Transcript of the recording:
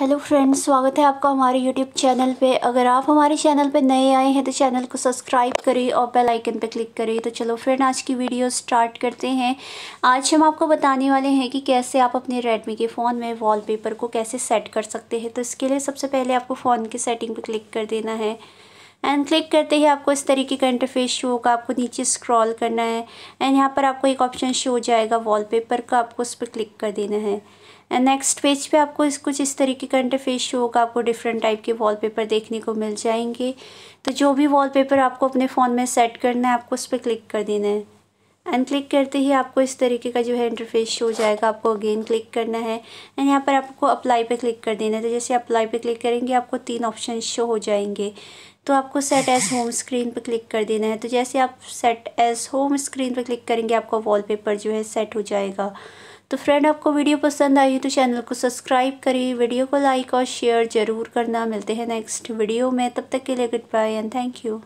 hello friends स्वागत है आपका हमारे यूट्यूब चैनल पे अगर आप हमारे चैनल पे नए आए हैं तो चैनल को सब्सक्राइब करें और बेल आइकन पे क्लिक करें तो चलो फ्रेंड आज की वीडियो स्टार्ट करते हैं आज हम आपको बताने वाले हैं कि कैसे आप अपने रेडमी के फ़ोन में वॉलपेपर को कैसे सेट कर सकते हैं तो इसके लिए सबसे पहले आपको फ़ोन की सेटिंग पर क्लिक कर देना है एंड क्लिक करते ही आपको इस तरीके का इंटरफेस शो होगा आपको नीचे स्क्रॉल करना है एंड यहाँ पर आपको एक ऑप्शन शो हो जाएगा वॉलपेपर का आपको उस पर क्लिक कर देना है एंड नेक्स्ट पेज पे आपको इस कुछ इस तरीके का इंटरफेस शो होगा आपको डिफरेंट टाइप के वॉलपेपर देखने को मिल जाएंगे तो जो भी वॉलपेपर आपको अपने फ़ोन में सेट करना है आपको उस पर क्लिक कर देना है एंड क्लिक करते ही आपको इस तरीके का जो है इंटरफेस शो हो जाएगा आपको अगेन क्लिक करना है एंड यहाँ पर आपको अप्लाई पे क्लिक कर देना है तो जैसे अप्लाई पे क्लिक करेंगे आपको तीन ऑप्शन शो हो जाएंगे तो आपको सेट एज होम स्क्रीन पर क्लिक कर देना है तो जैसे आप सेट एज होम स्क्रीन पर क्लिक करेंगे आपका पेपर जो है सेट हो जाएगा तो फ्रेंड आपको वीडियो पसंद आई तो चैनल को सब्सक्राइब करिए वीडियो को लाइक और शेयर ज़रूर करना मिलते हैं नेक्स्ट वीडियो में तब तक के लिए good bye and thank you